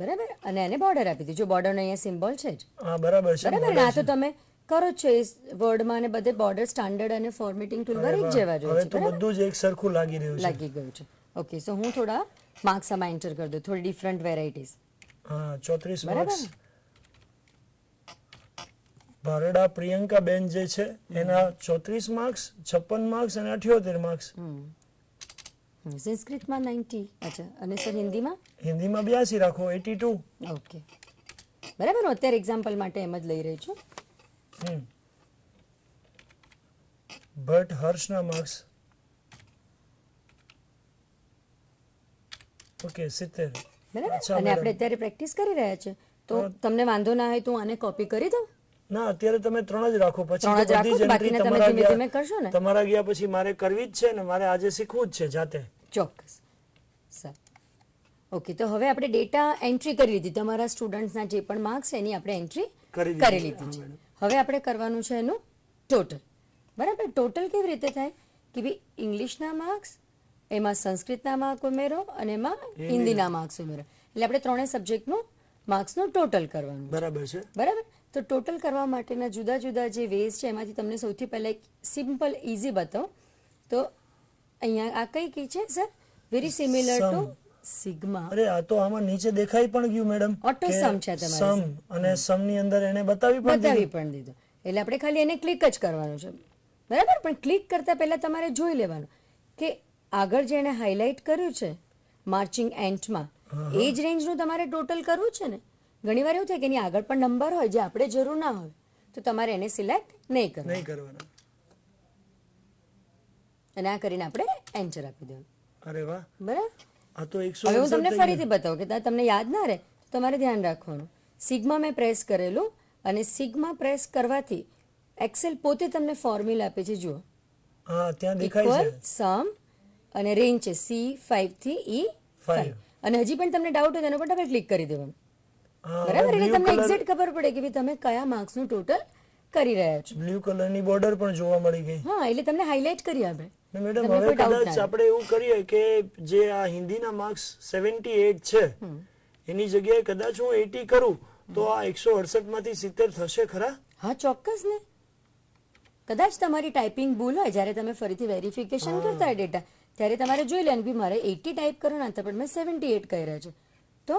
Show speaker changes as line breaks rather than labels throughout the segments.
બરાબર અને એને બોર્ડર આપી દીધી જો અહીંયા સિમ્બોલ છે જ
હા બરાબર છે બરાબર આ તો
તમે કરો છો એ વર્ડમાં ને બધે બોર્ડર સ્ટાન્ડર્ડ અને ફોર્મેટિંગ ટૂલ પર જેવા જોઈએ હવે તો
બધું જ એક સરખું લાગી રહ્યું છે લાગી ગયું છે
ઓકે સો હું થોડા માર્ક્સ આમાં એન્ટર કરી દઉં થોડી ડિફરન્ટ વેરાયટીઝ
હા 34 માર્ક્સ ભારડા પ્રિયંકા બેન જે છે એના 34 માર્ક્સ 56 માર્ક્સ અને 78 માર્ક્સ હમ સંસ્કૃતમાં નાઇન્ટી અચ્છા અને સર હિન્દીમાં હિન્દીમાં બ્યાસી રાખો એટી ટુ
ઓકે બરાબર હું અત્યારે એક્ઝામ્પલ માટે એમ જ લઈ રહી
છું બટ હર્ષના માર્ક્સ ઓકે સિત્તેર બરાબર અને આપણે
અત્યારે પ્રેક્ટિસ કરી રહ્યા છે તો તમને વાંધો ના હોય તો આને કોપી કરી દઉં
ના અત્યારે તમે ત્રણ જ રાખો પછી તમારા ગયા પછી મારે કરવી જ છે ને મારે આજે શીખવું જ છે જાતે ચોક્કસ સર
ઓકે તો હવે આપણે ડેટા એન્ટ્રી કરી લીધી તમારા સ્ટુડન્ટ્સના જે પણ માર્ક્સ એની આપણે એન્ટ્રી
કરી લીધી છે
હવે આપણે કરવાનું છે એનું ટોટલ બરાબર ટોટલ કેવી રીતે થાય કે ભાઈ ઇંગ્લિશના માર્ક્સ એમાં સંસ્કૃતના માર્ક ઉમેરો અને એમાં હિન્દીના માર્ક્સ ઉમેરો એટલે આપણે ત્રણેય સબ્જેક્ટનું માર્ક્સનું ટોટલ
કરવાનું બરાબર છે
બરાબર તો ટોટલ કરવા માટેના જુદા જુદા જે વેઝ છે એમાંથી તમને સૌથી પહેલાં એક સિમ્પલ ઇઝી બતાવો તો અહીંયા આ કઈ કઈ છે sir very similar to
sigma અરે આ તો આમાં નીચે દેખાઈ પણ ગયું મેડમ ઓટો સમ છે તમારે સમ અને સમ ની અંદર એને બતાવી પણ બતાવી પણ દીધું
એટલે આપણે ખાલી એને ક્લિક જ કરવાનું છે બરાબર પણ ક્લિક કરતા પહેલા તમારે જોઈ લેવાનું કે આગળ જે એને હાઇલાઇટ કર્યું છે માર્ચિંગ એન્ટમાં એ જ રેન્જનું તમારે ટોટલ કરવું છે ને ઘણીવાર એવું થાય કે એની આગળ પણ નંબર હોય જે આપણે જરૂર ના હોય તો તમારે એને સિલેક્ટ નહીં કરવું નહીં કરવાનું અને આ કરીને આપણે એન્ટર
આપી દેવું અરે વાહ બરાબર આ તો 100 હવે હું તમને ફરીથી
બતાવું કે તમને યાદ ના રહે તમારે ધ્યાન રાખવાનું સિગ્મા મેં પ્રેસ કરેલું અને સિગ્મા પ્રેસ કરવાથી એક્સેલ પોતે તમને ફોર્મ્યુલા આપે છે જુઓ
હા ત્યાં દેખાય છે
સમ અને રેન્જ છે સી 5 થી ઈ e 5 અને હજી પણ તમને ડાઉટ હોય તો એના પર ડબલ ક્લિક કરી દેવાનું બરાબર એટલે તમને એક્ઝેક્ટ ખબર પડે કે તમે કયા માર્ક્સ નું ટોટલ કરી રહ્યા
છો બ્લુ કલર ની બોર્ડર પણ જોવા
મળી ગઈ હા એટલે તમને હાઇલાઇટ કરી આપે મેડમ હવે કદાચ
આપણે એવું કરીએ કે જે આ હિન્દીના માર્ક્સ 78 છે એની જગ્યાએ કદાચ હું 80 કરું તો આ 168 માંથી 70 થશે ખરા હા ચોક્કસ ને
કદાચ તમારી ટાઈપિંગ ભૂલ હોય જ્યારે તમે ફરીથી વેરિફિકેશન કરતા હોય ડેટા ત્યારે તમારે જોઈ લેવાનું કે મારે 80 ટાઈપ કરવાના હતા પણ મેં 78 કર્યા છે તો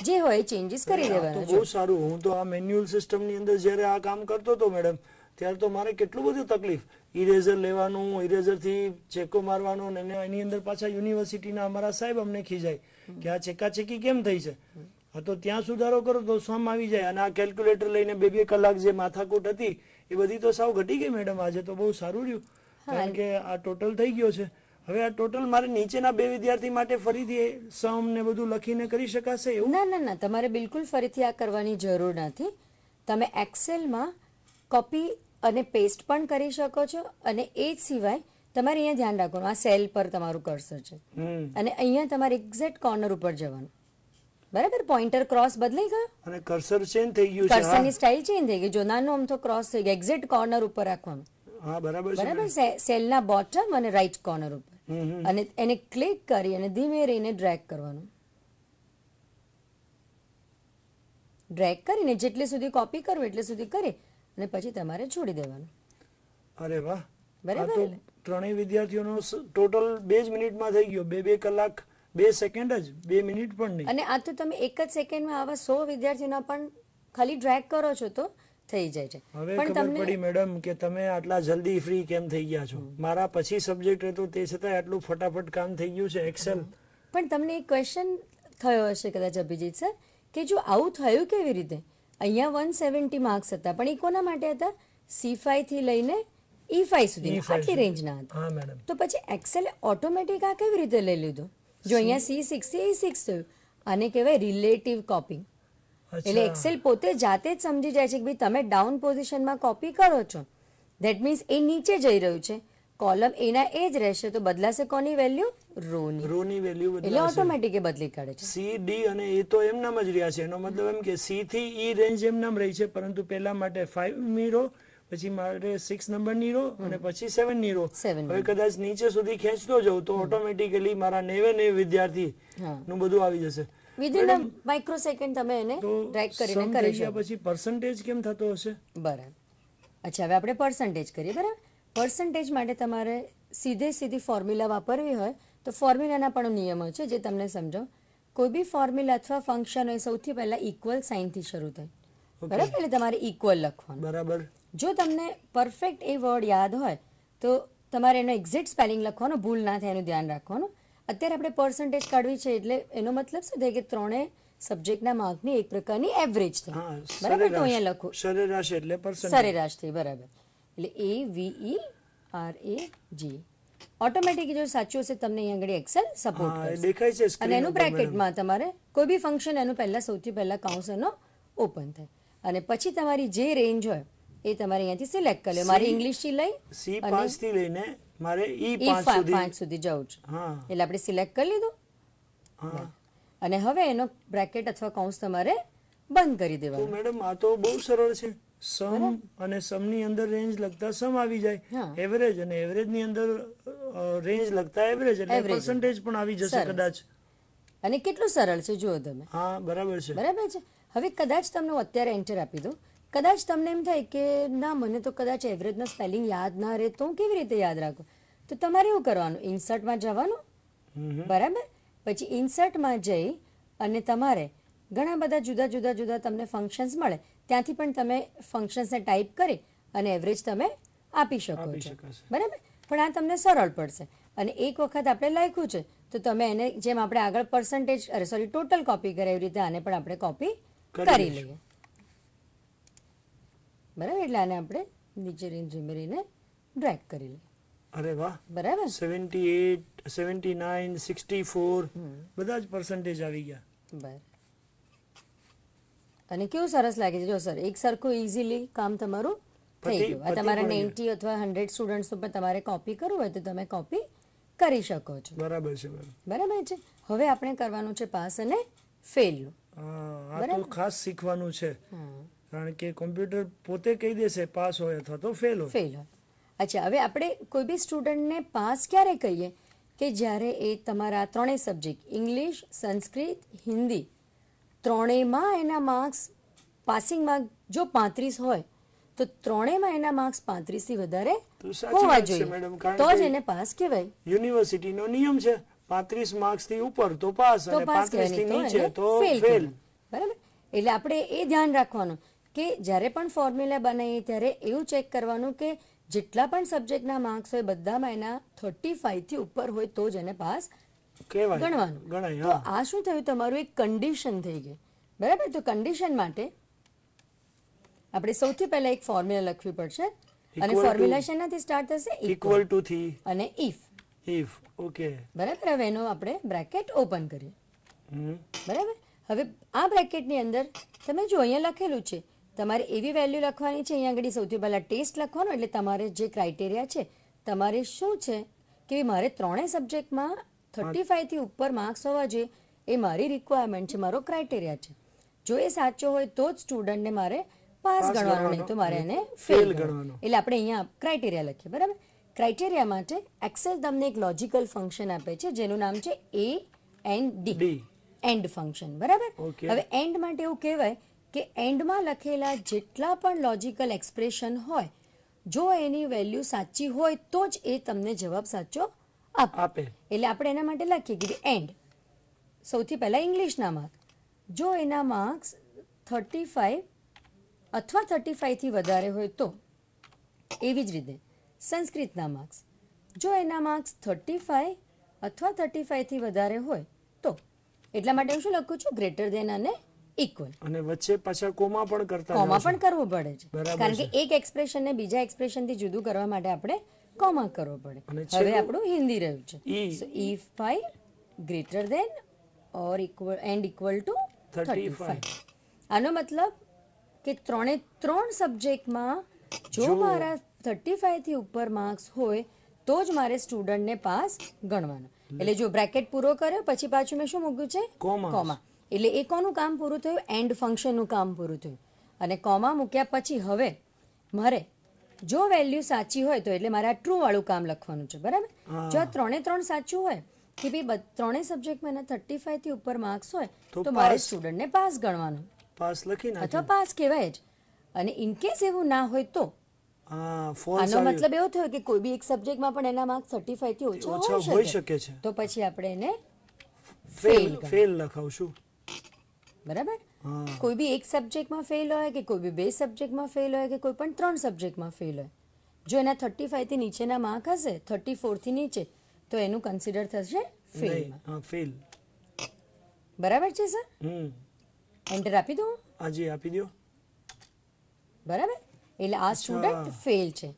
જે હોય ચેન્જીસ કરી દેવાના બહુ
સારું હું તો આ મેન્યુઅલ સિસ્ટમની અંદર જ્યારે આ કામ કરતો હતો મેડમ ત્યારે તો મારે કેટલું બધું તકલીફ ઇરેઝર લેવાનું ઇરેઝરથી ચેકો મારવાનો ને એની અંદર પાછા યુનિવર્સિટીના અમારા સાહેબ અમને ખીજાય કે આ ચેકાચેકી કેમ થઈ છે તો ત્યાં સુધારો કરો તો સમ આવી જાય અને આ કેલ્ક્યુલેટર લઈને બે બે કલાક જે માથાકૂટ હતી એ બધી તો સાવ ઘટી ગઈ મેડમ આજે તો બહુ સારું રહ્યું કારણ કે આ ટોટલ થઈ ગયો છે હવે આ ટોટલ મારે નીચેના બે વિદ્યાર્થી માટે ફરીથી સમ ને બધું લખીને કરી શકાશે એવું
ના ના ના તમારે બિલકુલ ફરીથી આ કરવાની જરૂર નથી તમે એક્સેલમાં કોપી અને પેસ્ટ પણ કરી શકો છો અને એ જ સિવાય તમારે અહીંયા ધ્યાન રાખવાનું આ સેલ પર તમારું કર્સર છે અને અહીંયા તમારે એક્ઝેક્ટ કોર્નર ઉપર જવાનું બરાબર પોઇન્ટર ક્રોસ બદલાઈ ગયો
અને કર્સર ચેન્જ થઈ ગયું કર્સરની
સ્ટાઇલ ચેન્જ થઈ ગઈ જો આમ તો ક્રોસ થઈ ગયો એક્ઝેક્ટ કોર્નર ઉપર રાખવાનું
હા બરાબર બરાબર
સેલના બોટમ અને રાઈટ કોર્નર ઉપર અને એને ક્લિક કરી અને ધીમે રહીને ડ્રેગ કરવાનું ડ્રેગ કરીને જેટલે સુધી કોપી કરવું એટલે સુધી કરી અને પછી તમારે છોડી દેવાનું
અરે વાહ બરાબર ત્રણેય વિદ્યાર્થીઓનો ટોટલ બે જ મિનિટમાં થઈ ગયો બે બે કલાક બે સેકન્ડ જ બે મિનિટ પણ નહીં અને
આ તો તમે એક જ સેકન્ડમાં આવા સો વિદ્યાર્થીઓના પણ ખાલી ડ્રેગ કરો છો તો થઈ જાય છે
હવે ખબર પડી મેડમ કે તમે આટલા જલ્દી ફ્રી કેમ થઈ ગયા છો મારા પછી સબ્જેક્ટ હતો તે છતાં આટલું ફટાફટ કામ થઈ ગયું છે એક્સેલ
પણ તમને એક ક્વેશ્ચન થયો હશે કદાચ અભિજીત સર કે જો આવું થયું કેવી રીતે અહીંયા વન સેવન્ટી માર્ક્સ હતા પણ એ કોના માટે હતા સી ફાઈ થી લઈને ઈ e ફાઈ e સુધી આટલી રેન્જના હતા મેડમ તો પછી એક્સેલ ઓટોમેટિક આ કેવી રીતે લઈ લીધું જો અહીંયા સી સિક્સ થી એ સિક્સ થયું અને કહેવાય રિલેટિવ કોપિંગ એટલે એક્સેલ પોતે જાતે જ સમજી જાય છે કે તમે ડાઉન પોઝિશનમાં કોપી કરો છો ધેટ મીન્સ એ નીચે જઈ રહ્યું છે કોલમ એના એ જ રહેશે તો બદલાશે કોની વેલ્યુ
રોની રોની વેલ્યુ એટલે ઓટોમેટિક બદલી કાઢે છે સી ડી અને એ તો એમનામ જ રહ્યા છે એનો મતલબ એમ કે સી થી ઈ e રેન્જ એમ એમનામ રહી છે પરંતુ પહેલા માટે ફાઈવ રો પછી મારે સિક્સ નંબરની રો અને પછી સેવનની રો હવે કદાચ નીચે સુધી ખેંચતો જવું તો ઓટોમેટિકલી મારા નેવે નેવ વિદ્યાર્થી નું બધું આવી જશે વિધિન અ
માઇક્રો સેકન્ડ તમે એને ડ્રેગ કરીને કરી શકો
પછી પર્સન્ટેજ કેમ થતો હશે બરાબર
અચ્છા હવે આપણે પર્સન્ટેજ કરીએ બરાબર પર્સન્ટેજ માટે તમારે સીધે સીધી ફોર્મ્યુલા વાપરવી હોય તો ફોર્મ્યુલાના પણ નિયમો છે જે તમને સમજો કોઈ બી ફોર્મ્યુલા અથવા ફંક્શન હોય સૌથી પહેલા ઇક્વલ સાઇનથી શરૂ થાય બરાબર એટલે તમારે ઇક્વલ લખવાનું બરાબર જો તમને પરફેક્ટ એ વર્ડ યાદ હોય તો તમારે એનો એક્ઝેક્ટ સ્પેલિંગ લખવાનો ભૂલ ના થાય એનું ધ્યાન રાખવાનું અત્યારે આપણે પર્સન્ટેજ કાઢવી છે એટલે એનો મતલબ શું થાય કે ત્રણે સબ્જેક્ટના માર્કની એક પ્રકારની એવરેજ થઈ બરાબર તો અહીંયા
લખો સરેરાશ એટલે સરેરાશ
થઈ બરાબર એટલે એ વીઈ આર એ જી ઓટોમેટિક જો સાચું હશે તમને અહીંયા આગળ એક્સેલ સપોર્ટ દેખાય છે અને એનું બ્રેકેટમાં તમારે કોઈ બી ફંક્શન એનું પહેલાં સૌથી પહેલાં કાઉન્સરનો ઓપન થાય અને પછી તમારી જે રેન્જ હોય એ તમારે અહીંયાથી સિલેક્ટ કરી લો મારી થી લઈ
સી પાંચથી લઈને મારે ઈ 5 સુધી 5
સુધી જવું છે હા એટલે આપણે સિલેક્ટ કરી
લીધું
અને હવે એનો બ્રેકેટ અથવા કૌંસ તમારે બંધ કરી દેવાનું
મેડમ આ તો બહુ સરળ છે સમ અને સમ ની અંદર રેન્જ લગતા સમ આવી જાય એવરેજ અને એવરેજ ની અંદર રેન્જ લગતા એવરેજ એટલે પર્સન્ટેજ પણ આવી જશે કદાચ
અને કેટલું સરળ છે જુઓ તમે હા બરાબર છે બરાબર છે હવે કદાચ તમને અત્યારે એન્ટર આપી દઉં કદાચ તમને એમ થાય કે ના મને તો કદાચ એવરેજનો સ્પેલિંગ યાદ ના રહે તો હું કેવી રીતે યાદ રાખું તો તમારે એવું કરવાનું ઇન્સર્ટમાં જવાનું બરાબર પછી ઇન્સર્ટમાં જઈ અને તમારે ઘણા બધા જુદા જુદા જુદા તમને ફંક્શન્સ મળે ત્યાંથી પણ તમે ફંક્શન્સને ટાઈપ કરી અને એવરેજ તમે આપી શકો છો બરાબર પણ આ તમને સરળ પડશે અને એક વખત આપણે લખ્યું છે તો તમે એને જેમ આપણે આગળ પર્સન્ટેજ સોરી ટોટલ કોપી કરે એવી રીતે આને પણ આપણે કોપી કરી લઈએ બરાબર એટલે આને આપણે નીચે રેન્જ ઉમેરીને ડ્રેગ
કરી લઈએ અરે વાહ બરાબર સેવન્ટી એટ સેવન્ટી બધા જ પર્સન્ટેજ આવી ગયા બરાબર
અને કેવું સરસ લાગે છે જો સર એક સરખું ઇઝીલી કામ તમારું
થઈ ગયું તમારા નેઇન્ટી
અથવા હંડ્રેડ સ્ટુડન્ટ્સ ઉપર તમારે કોપી કરવું હોય તો તમે કોપી કરી શકો છો બરાબર છે બરાબર છે હવે આપણે કરવાનું છે પાસ અને ફેલ
આ તો ખાસ શીખવાનું છે કારણ કે કોમ્પ્યુટર પોતે કહી દેશે પાસ હોય અથવા તો ફેલ હોય ફેલ હોય
અચ્છા હવે આપણે કોઈ બી સ્ટુડન્ટને પાસ ક્યારે કહીએ કે જ્યારે એ તમારા ત્રણેય સબ્જેક્ટ ઇંગ્લિશ સંસ્કૃત હિન્દી ત્રણેયમાં એના માર્ક્સ પાસિંગ માર્ક જો પાંત્રીસ હોય તો ત્રણેયમાં એના માર્ક્સ પાંત્રીસથી વધારે
હોવા જોઈએ તો જ એને
પાસ કહેવાય
યુનિવર્સિટીનો નિયમ છે પાંત્રીસ માર્ક્સ થી ઉપર તો પાસ અને પાંત્રીસથી નીચે તો ફેલ
બરાબર એટલે આપણે એ ધ્યાન રાખવાનું કે જ્યારે પણ ફોર્મ્યુલા બનાવીએ ત્યારે એવું ચેક કરવાનું કે જેટલા પણ સબ્જેક્ટના માર્ક્સ હોય બધામાં એના થર્ટી ફાઈવથી ઉપર હોય તો જ એને પાસ ગણવાનું તો આ શું થયું તમારું એક કન્ડિશન થઈ ગઈ બરાબર તો કન્ડિશન માટે આપણે સૌથી પહેલા એક ફોર્મ્યુલા લખવી પડશે અને ફોર્મ્યુલા શેનાથી સ્ટાર્ટ થશે ઇક્વલ ટુ થી અને ઇફ
ઇફ ઓકે
બરાબર હવે એનો આપણે બ્રેકેટ ઓપન કરીએ બરાબર હવે આ બ્રેકેટની અંદર તમે જો અહીંયા લખેલું છે તમારે એવી વેલ્યુ લખવાની છે અહીંયા આગળ સૌથી પહેલાં ટેસ્ટ લખવાનો એટલે તમારે જે ક્રાઇટેરિયા છે તમારે શું છે કે મારે ત્રણેય સબ્જેક્ટમાં થર્ટી ફાઇવથી ઉપર માર્ક્સ હોવા જોઈએ એ મારી રિક્વાયરમેન્ટ છે મારો ક્રાઇટેરિયા છે જો એ સાચો હોય તો જ સ્ટુડન્ટને મારે પાસ ગણવાનો નહીં તો મારે એને ફેલ ગણવાનો એટલે આપણે અહીંયા ક્રાઇટેરિયા લખીએ બરાબર ક્રાઇટેરિયા માટે એક્સેલ તમને એક લોજિકલ ફંક્શન આપે છે જેનું નામ છે એ એન્ડ ડી એન્ડ ફંક્શન બરાબર હવે એન્ડ માટે એવું કહેવાય કે એન્ડમાં લખેલા જેટલા પણ લોજિકલ એક્સપ્રેશન હોય જો એની વેલ્યુ સાચી હોય તો જ એ તમને જવાબ સાચો આપે એટલે આપણે એના માટે લખીએ કે એન્ડ સૌથી પહેલાં ઇંગ્લિશના માર્ક જો એના માર્ક્સ થર્ટી ફાઈવ અથવા થર્ટી ફાઈવથી વધારે હોય તો એવી જ રીતે સંસ્કૃતના માર્ક્સ જો એના માર્ક્સ થર્ટી ફાઈવ અથવા થર્ટી ફાઈવથી વધારે હોય તો એટલા માટે હું શું લખું છું ગ્રેટર દેન અને
ઇક્વલ અને વચ્ચે પાછા કોમા પણ કરતા કોમા પણ કરવો પડે છે કારણ કે
એક એક્સપ્રેશન ને બીજા એક્સપ્રેશન થી જુદું કરવા માટે આપણે કોમા કરવો પડે હવે આપણું હિન્દી રહ્યું છે so if five greater than or equal and equal to thirty five આનો મતલબ કે ત્રણે ત્રણ સબ્જેક્ટમાં જો મારા થર્ટી ફાઈવથી ઉપર માર્ક્સ હોય તો જ મારે સ્ટુડન્ટને પાસ ગણવાનો એટલે જો બ્રેકેટ પૂરો કર્યો પછી પાછું મેં શું મૂક્યું છે કોમા એટલે એ કોનું કામ પૂરું થયું એન્ડ ફંક્શનનું કામ પૂરું થયું અને કોમા મૂક્યા પછી હવે મારે જો વેલ્યુ સાચી હોય તો એટલે મારે આ વાળું કામ લખવાનું છે બરાબર જો આ ત્રણે ત્રણ સાચું હોય કે ભાઈ ત્રણેય સબ્જેક્ટમાં એના થર્ટી ફાઈવ થી ઉપર માર્ક્સ હોય તો મારે સ્ટુડન્ટને પાસ ગણવાનું પાસ લખી અથવા પાસ કહેવાય જ અને ઇન કેસ એવું ના હોય તો
આનો મતલબ
એવો થયો કે કોઈ બી એક સબ્જેક્ટમાં પણ એના માર્ક્સ થર્ટી ફાઈવ થી ઓછા હોઈ શકે છે તો પછી આપણે એને
ફેલ ફેલ લખાવશું
બરાબર કોઈ બી એક સબ્જેક્ટમાં ફેલ હોય કે કોઈ બી બે સબ્જેક્ટમાં ફેલ હોય કે કોઈ પણ ત્રણ સબ્જેક્ટમાં ફેલ હોય જો એના થર્ટી ફાઈવથી નીચેના માર્ક હશે થર્ટી ફોરથી નીચે તો એનું કન્સિડર થશે
ફેલ ફેલ
બરાબર છે સર એન્ટર આપી દઉં હાજી આપી દો બરાબર એટલે આ સ્ટુડન્ટ ફેલ છે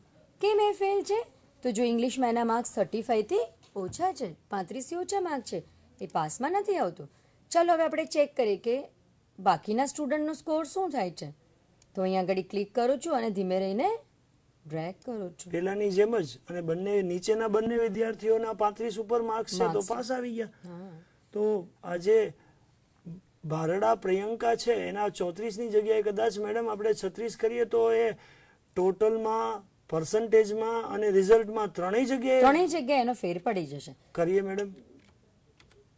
કેમ એ ફેલ છે તો જો ઇંગ્લિશમાં એના માર્ક્સ થર્ટી ફાઈવથી ઓછા છે પાંત્રીસથી ઓછા માર્ક છે એ પાસમાં નથી આવતું ચાલો હવે આપણે ચેક કરીએ કે બાકીના સ્ટુડન્ટનો સ્કોર શું થાય છે તો અહીંયા આગળ ક્લિક કરું છું અને ધીમે રહીને
ડ્રેગ કરું છું પહેલાની જેમ જ અને બંને નીચેના બંને વિદ્યાર્થીઓના પાંત્રીસ ઉપર માર્ક્સ છે તો પાસ આવી ગયા તો આજે ભારડા પ્રિયંકા છે એના ચોત્રીસની જગ્યાએ કદાચ મેડમ આપણે છત્રીસ કરીએ તો એ ટોટલમાં પર્સન્ટેજમાં અને રિઝલ્ટમાં ત્રણેય જગ્યાએ ત્રણેય
જગ્યાએ એનો ફેર પડી
જશે કરીએ મેડમ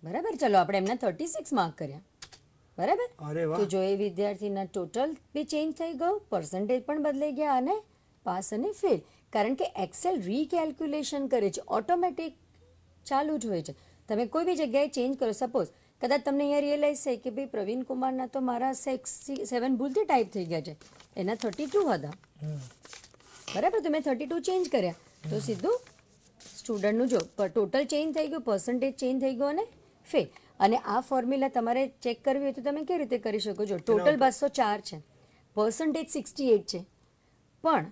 બરાબર ચલો આપણે એમને થર્ટી સિક્સ માર્ક કર્યા
બરાબર તો
જો એ વિદ્યાર્થીના ટોટલ બી ચેન્જ થઈ ગયો પર્સન્ટેજ પણ બદલાઈ ગયા અને પાસ અને ફેલ કારણ કે એક્સેલ રીકેલ્ક્યુલેશન કરે છે ઓટોમેટિક ચાલુ જ હોય છે તમે કોઈ બી જગ્યાએ ચેન્જ કરો સપોઝ કદાચ તમને અહીંયા રિયલાઇઝ થાય કે ભાઈ પ્રવીણ કુમારના તો મારા સિક્સી સેવન ભૂલથી ટાઈપ થઈ ગયા છે એના થર્ટી ટુ હતા બરાબર તમે થર્ટી ટુ ચેન્જ કર્યા તો સીધું સ્ટુડન્ટનું જો ટોટલ ચેન્જ થઈ ગયું પર્સન્ટેજ ચેન્જ થઈ ગયો અને ફેલ અને આ ફોર્મ્યુલા તમારે ચેક કરવી હોય તો તમે કેવી રીતે કરી શકો છો ટોટલ બસો ચાર છે પર્સન્ટેજ સિક્સટી એટ છે પણ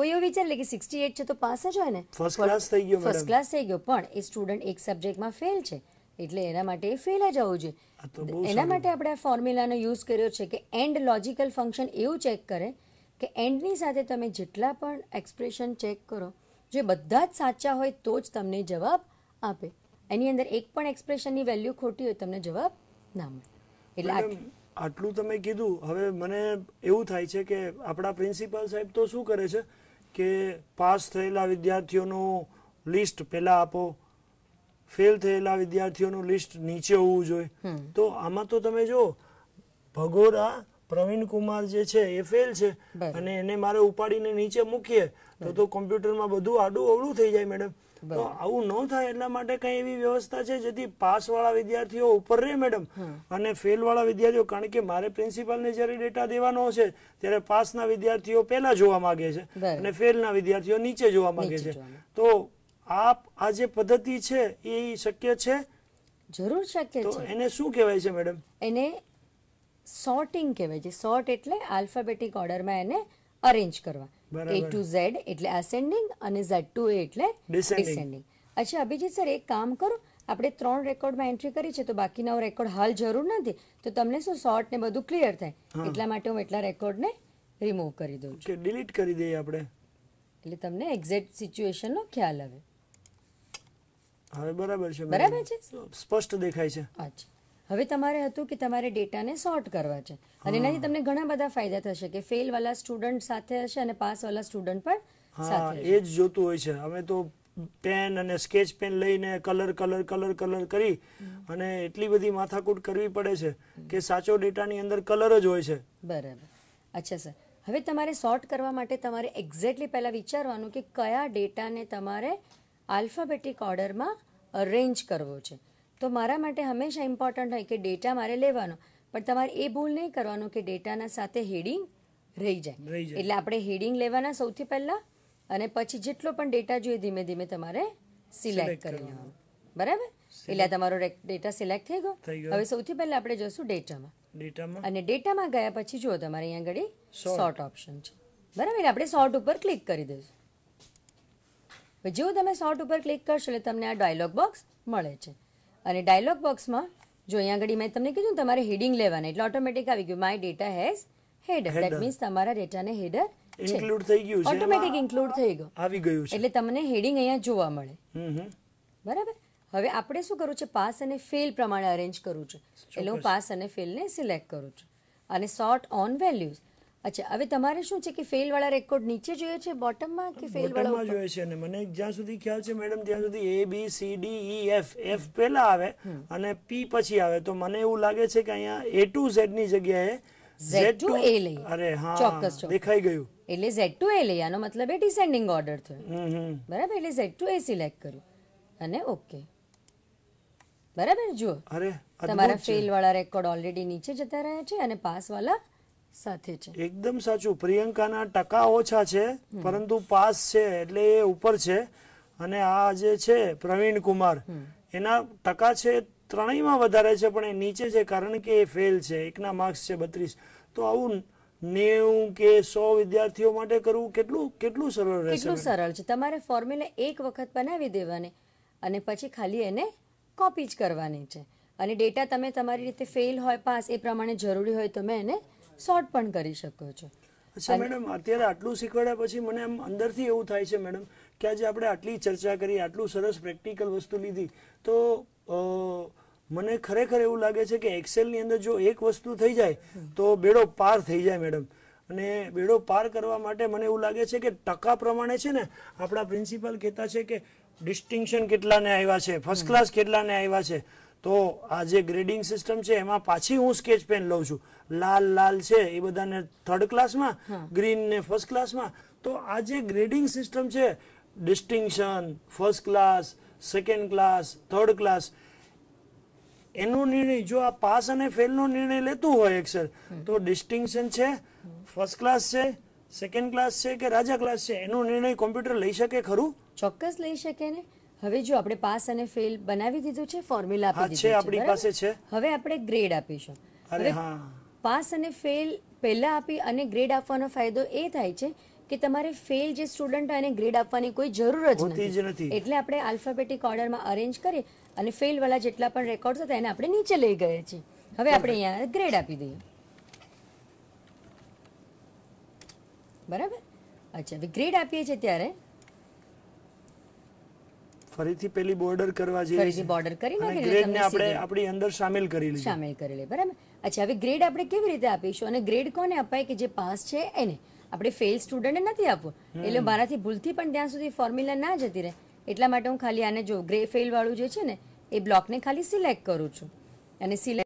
કોઈ એવું વિચાર લે કે સિક્સટી એટ છે તો પાસ જ હોય ને ફર્સ્ટ ક્લાસ થઈ ગયો ફર્સ્ટ ક્લાસ થઈ ગયો પણ એ સ્ટુડન્ટ એક સબ્જેક્ટમાં ફેલ છે એટલે એના માટે એ ફેલ જ આવવું જોઈએ એના માટે આપણે આ ફોર્મ્યુલાનો યુઝ કર્યો છે કે એન્ડ લોજિકલ ફંક્શન એવું ચેક કરે કે એન્ડની સાથે તમે જેટલા પણ એક્સપ્રેશન ચેક કરો જે બધા જ સાચા હોય તો જ તમને જવાબ આપે એની અંદર એક પણ એક્સપ્રેશનની વેલ્યુ ખોટી હોય તમને જવાબ
ના મળે એટલે આટલું તમે કીધું હવે મને એવું થાય છે કે આપણા પ્રિન્સિપાલ સાહેબ તો શું કરે છે કે પાસ થયેલા વિદ્યાર્થીઓનું લિસ્ટ પહેલાં આપો ફેલ થયેલા વિદ્યાર્થીઓનું લિસ્ટ નીચે હોવું જોઈએ તો આમાં તો તમે જો ભગોરા પ્રવીણ કુમાર જે છે એ ફેલ છે અને એને મારે ઉપાડીને નીચે મૂકીએ તો તો કોમ્પ્યુટરમાં બધું આડું અવળું થઈ જાય મેડમ આવું ન થાય એટલા માટે કઈ એવી વ્યવસ્થા છે જેથી પાસ વાળા વિદ્યાર્થીઓ ઉપર રહે મેડમ અને ફેલ વાળા વિદ્યાર્થીઓ કારણ કે મારે પ્રિન્સિપાલને જયારે ડેટા દેવાનો છે ત્યારે પાસના વિદ્યાર્થીઓ પહેલા જોવા માંગે છે અને ફેલના વિદ્યાર્થીઓ નીચે જોવા માંગે છે તો આપ આ જે પદ્ધતિ છે એ શક્ય છે જરૂર શક્ય છે એને શું કહેવાય છે મેડમ
એને સોર્ટિંગ કહેવાય છે સોર્ટ એટલે આલ્ફાબેટિક ઓર્ડરમાં એને અરેન્જ કરવા એ ટુ ઝેડ એટલે અસેન્ડિંગ અને ઝેડ ટુ એ એટલે ડિસેન્ડિંગ અચ્છા અભિજીત સર એક કામ કરો આપણે ત્રણ રેકોર્ડમાં એન્ટ્રી કરી છે તો બાકીના રેકોર્ડ હાલ જરૂર નથી તો તમને શું શોર્ટ ને બધું ક્લિયર થાય એટલા માટે હું એટલા રેકોર્ડને રિમૂવ કરી
દઉં છું ડિલીટ કરી દઈએ આપણે
એટલે તમને એક્ઝેક્ટ સિચ્યુએશનનો ખ્યાલ આવે
હવે બરાબર છે બરાબર છે સ્પષ્ટ દેખાય છે અચ્છા
હવે તમારે હતું કે તમારે ડેટાને સોર્ટ કરવા છે અને એનાથી તમને ઘણા બધા ફાયદા થશે કે ફેલ વાળા સ્ટુડન્ટ સાથે હશે અને પાસ વાળા સ્ટુડન્ટ પણ હા એ
જ જોતું હોય છે અમે તો પેન અને સ્કેચ પેન લઈને કલર કલર કલર કલર કરી અને એટલી બધી માથાકૂટ કરવી પડે છે કે સાચો ડેટાની અંદર કલર જ હોય છે
બરાબર અચ્છા સર હવે તમારે સોર્ટ કરવા માટે તમારે એક્ઝેક્ટલી પહેલાં વિચારવાનું કે કયા ડેટાને તમારે આલ્ફાબેટિક ઓર્ડરમાં અરેન્જ કરવો છે તો મારા માટે હંમેશા ઇમ્પોર્ટન્ટ હોય કે ડેટા મારે લેવાનો પણ તમારે એ ભૂલ નહીં કરવાનો કે ડેટાના સાથે હેડિંગ રહી
જાય એટલે આપણે
હેડિંગ લેવાના સૌથી પહેલાં અને પછી જેટલો પણ ડેટા જોઈએ ધીમે ધીમે તમારે સિલેક્ટ કરી લેવાનો બરાબર એટલે તમારો ડેટા સિલેક્ટ થઈ ગયો હવે સૌથી પહેલા આપણે જોશું ડેટામાં ડેટામાં અને ડેટામાં ગયા પછી જો તમારે અહીંયા આગળ શોર્ટ ઓપ્શન છે બરાબર એટલે આપણે શોર્ટ ઉપર ક્લિક કરી દઈશું જો તમે શોર્ટ ઉપર ક્લિક કરશો એટલે તમને આ ડાયલોગ બોક્સ મળે છે અને ડાયલોગ બોક્સમાં જો અહીંયા ઘડી મેં તમને કીધું તમારે હેડિંગ લેવાના એટલે ઓટોમેટિક આવી ગયું my data has header that means તમારા ડેટાને હેડર ઇન્ક્લુડ થઈ ગયું છે ઓટોમેટિક ઇન્ક્લુડ
થઈ ગયું આવી ગયું છે
એટલે તમને હેડિંગ અહીંયા જોવા
મળે
બરાબર હવે આપણે શું કરવું છે પાસ અને ફેલ પ્રમાણે અરેન્જ કરવું છે એટલે હું પાસ અને ફેલને સિલેક્ટ કરું છું અને સોર્ટ ઓન વેલ્યુઝ અચ્છા હવે તમારે શું છે કે ફેલ વાળા રેકોર્ડ નીચે જોઈએ છે બોટમમાં કે ફેલ વાળા
જોઈએ છે અને મને જ્યાં સુધી ખ્યાલ છે મેડમ ત્યાં સુધી A B C D E F F પહેલા આવે અને પી પછી આવે તો મને એવું લાગે છે કે અહીંયા એ ટુ ઝેડ ની જગ્યાએ ઝેડ ટુ એ લઈ અરે હા ચોક્કસ દેખાઈ ગયું
એટલે ઝેડ ટુ એ લઈ આનો મતલબ એ ડિસેન્ડિંગ ઓર્ડર થયો બરાબર એટલે ઝેડ ટુ એ સિલેક્ટ કર્યું
અને ઓકે બરાબર જુઓ તમારા ફેલ
વાળા રેકોર્ડ ઓલરેડી નીચે જતા રહ્યા છે અને પાસ વાળા સાથે છે
એકદમ સાચું પ્રિયંકાના ટકા ઓછા છે પરંતુ પાસ છે એટલે એ ઉપર છે અને આ જે છે પ્રવીણ કુમાર એના ટકા છે ત્રણેયમાં વધારે છે પણ એ નીચે છે કારણ કે એ ફેલ છે એકના માર્ક્સ છે બત્રીસ તો આવું નેવું કે સો વિદ્યાર્થીઓ માટે કરવું કેટલું કેટલું સરળ રહેશે કેટલું
સરળ છે તમારે ફોર્મ્યુલા એક વખત બનાવી દેવાની અને પછી ખાલી એને કોપી જ કરવાની છે અને ડેટા તમે તમારી રીતે ફેલ હોય પાસ એ પ્રમાણે જરૂરી હોય તમે એને સોર્ટ પણ કરી શકો છો અચ્છા મેડમ
અત્યારે આટલું શીખવાડ્યા પછી મને આમ અંદરથી એવું થાય છે મેડમ કે આજે આપણે આટલી ચર્ચા કરી આટલું સરસ પ્રેક્ટિકલ વસ્તુ લીધી તો મને ખરેખર એવું લાગે છે કે એક્સેલની અંદર જો એક વસ્તુ થઈ જાય તો બેડો પાર થઈ જાય મેડમ અને બેડો પાર કરવા માટે મને એવું લાગે છે કે ટકા પ્રમાણે છે ને આપણા પ્રિન્સિપાલ કહેતા છે કે ડિસ્ટિંક્શન કેટલાને આવ્યા છે ફર્સ્ટ ક્લાસ કેટલાને આવ્યા છે તો આ જે ગ્રેડિંગ સિસ્ટમ છે એમાં પાછી હું સ્કેચ પેન લઉં છું લાલ લાલ છે એ બધાને થર્ડ ક્લાસમાં ગ્રીન ને ફર્સ્ટ ક્લાસમાં તો આ જે ગ્રેડિંગ સિસ્ટમ છે distinction first class second class third class એનો નિર્ણય જો આ પાસ અને ફેલનો નિર્ણય લેતું હોય એક્સેલ તો ડિસ્ટિંક્શન છે ફર્સ્ટ ક્લાસ છે સેકન્ડ ક્લાસ છે કે રાજા ક્લાસ છે એનો નિર્ણય કોમ્પ્યુટર લઈ શકે ખરું ચોક્કસ લઈ શકે ને હવે જો
આપણે પાસ અને ફેલ બનાવી દીધું છે ફોર્મ્યુલા આપી દીધું છે આપણી પાસે છે હવે આપણે ગ્રેડ આપીશું અરે હા પાસ અને ફેલ પહેલા આપી અને ગ્રેડ આપવાનો ફાયદો એ થાય છે કે તમારે ફેલ જે સ્ટુડન્ટ હોય એને ગ્રેડ આપવાની કોઈ જરૂર જ નથી એટલે આપણે આલ્ફાબેટિક ઓર્ડરમાં અરેન્જ કરી અને ફેલ વાળા જેટલા પણ રેકોર્ડ હતા એને આપણે નીચે લઈ ગયે છીએ હવે આપણે અહીંયા ગ્રેડ આપી દઈએ બરાબર અચ્છા હવે ગ્રેડ આપીએ છીએ ત્યારે
ફરીથી પેલી બોર્ડર કરવા જઈએ ફરીથી બોર્ડર કરી નાખી ગ્રેડને આપણે આપણી અંદર સામેલ કરી લીધી
સામેલ કરી લે બરાબર અચ્છા હવે ગ્રેડ આપણે કેવી રીતે આપીશું અને ગ્રેડ કોને અપાય કે જે પાસ છે એને આપણે ફેલ સ્ટુડન્ટને નથી આપવું એટલે મારાથી ભૂલથી પણ ત્યાં સુધી ફોર્મ્યુલા ના જતી રહે એટલા માટે હું ખાલી આને જો ગ્રે ફેલ વાળું જે છે ને એ બ્લોકને ખાલી સિલેક્ટ કરું છું અને સિલેક્ટ